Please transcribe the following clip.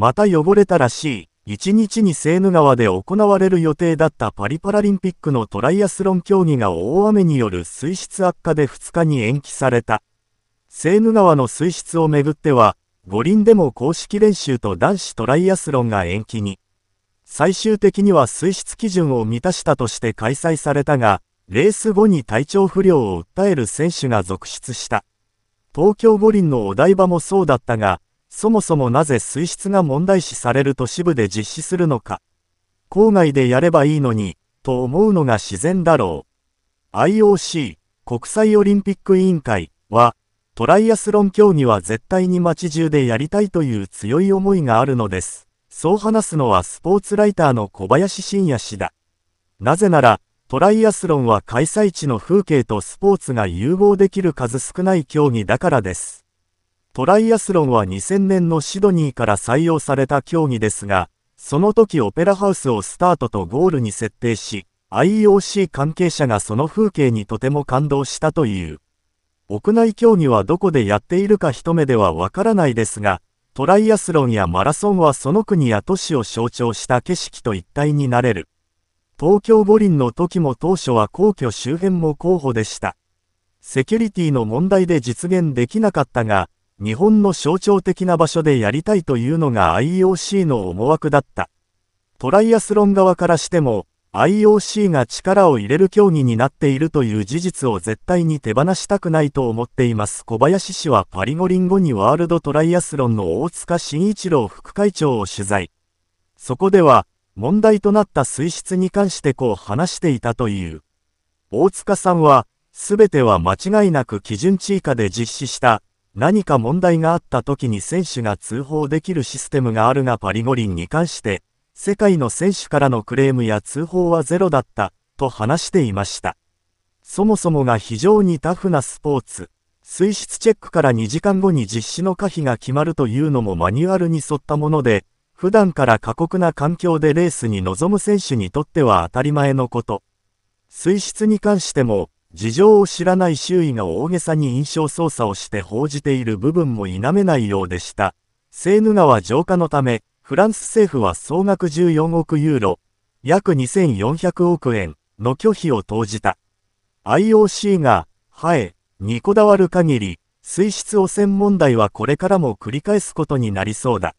また汚れたらしい。1日にセーヌ川で行われる予定だったパリパラリンピックのトライアスロン競技が大雨による水質悪化で2日に延期された。セーヌ川の水質をめぐっては、五輪でも公式練習と男子トライアスロンが延期に。最終的には水質基準を満たしたとして開催されたが、レース後に体調不良を訴える選手が続出した。東京五輪のお台場もそうだったが、そもそもなぜ水質が問題視される都市部で実施するのか。郊外でやればいいのに、と思うのが自然だろう。IOC、国際オリンピック委員会は、トライアスロン競技は絶対に街中でやりたいという強い思いがあるのです。そう話すのはスポーツライターの小林晋也氏だ。なぜなら、トライアスロンは開催地の風景とスポーツが融合できる数少ない競技だからです。トライアスロンは2000年のシドニーから採用された競技ですが、その時オペラハウスをスタートとゴールに設定し、IOC 関係者がその風景にとても感動したという。屋内競技はどこでやっているか一目ではわからないですが、トライアスロンやマラソンはその国や都市を象徴した景色と一体になれる。東京五輪の時も当初は皇居周辺も候補でした。セキュリティの問題で実現できなかったが、日本の象徴的な場所でやりたいというのが IOC の思惑だった。トライアスロン側からしても、IOC が力を入れる競技になっているという事実を絶対に手放したくないと思っています小林氏はパリ五輪後にワールドトライアスロンの大塚慎一郎副会長を取材そこでは問題となった水質に関してこう話していたという大塚さんは全ては間違いなく基準地以下で実施した何か問題があった時に選手が通報できるシステムがあるがパリ五輪に関して、世界の選手からのクレームや通報はゼロだった、と話していました。そもそもが非常にタフなスポーツ。水質チェックから2時間後に実施の可否が決まるというのもマニュアルに沿ったもので、普段から過酷な環境でレースに臨む選手にとっては当たり前のこと。水質に関しても、事情を知らない周囲が大げさに印象操作をして報じている部分も否めないようでした。セーヌ川浄化のため、フランス政府は総額14億ユーロ、約2400億円の拒否を投じた。IOC が、ハエにこだわる限り、水質汚染問題はこれからも繰り返すことになりそうだ。